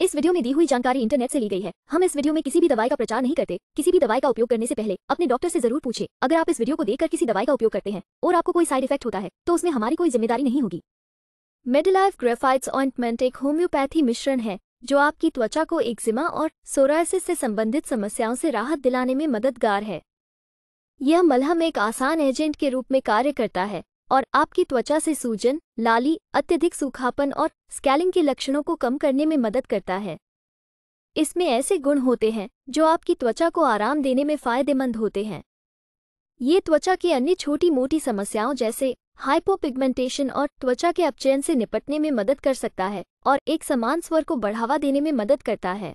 इस वीडियो में दी हुई जानकारी इंटरनेट से ली गई है हम इस वीडियो में किसी भी दवाई का प्रचार नहीं करते किसी भी दवाई का उपयोग करने से पहले अपने डॉक्टर से जरूर पूछे अगर आप इस वीडियो को देखकर किसी दवाई का उपयोग करते हैं और आपको कोई साइड इफेक्ट होता है तो उसमें हमारी कोई जिम्मेदारी नहीं होगी मेडिलाइफ ग्रेफाइट्स ऑइंटमेंट एक होम्योपैथी मिश्रण है जो आपकी त्वचा को एक्जिमा और सोरासिस से संबंधित समस्याओं से राहत दिलाने में मददगार है यह मलहम एक आसान एजेंट के रूप में कार्य करता है और आपकी त्वचा से सूजन लाली अत्यधिक सूखापन और स्कैलिंग के लक्षणों को कम करने में मदद करता है इसमें ऐसे गुण होते हैं जो आपकी त्वचा को आराम देने में फायदेमंद होते हैं ये त्वचा की अन्य छोटी मोटी समस्याओं जैसे हाइपोपिगमेंटेशन और त्वचा के अपचयन से निपटने में मदद कर सकता है और एक समान स्वर को बढ़ावा देने में मदद करता है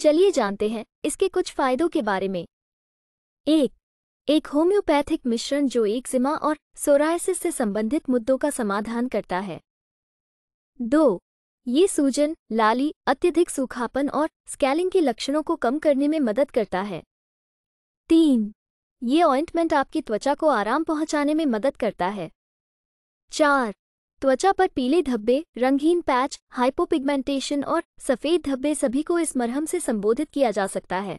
चलिए जानते हैं इसके कुछ फायदों के बारे में एक एक होम्योपैथिक मिश्रण जो एक्जिमा और सोरायसिस से संबंधित मुद्दों का समाधान करता है दो ये सूजन लाली अत्यधिक सूखापन और स्कैलिंग के लक्षणों को कम करने में मदद करता है तीन ये ऑइंटमेंट आपकी त्वचा को आराम पहुंचाने में मदद करता है चार त्वचा पर पीले धब्बे रंगहीन पैच हाइपोपिगमेंटेशन और सफ़ेद धब्बे सभी को इस मरहम से संबोधित किया जा सकता है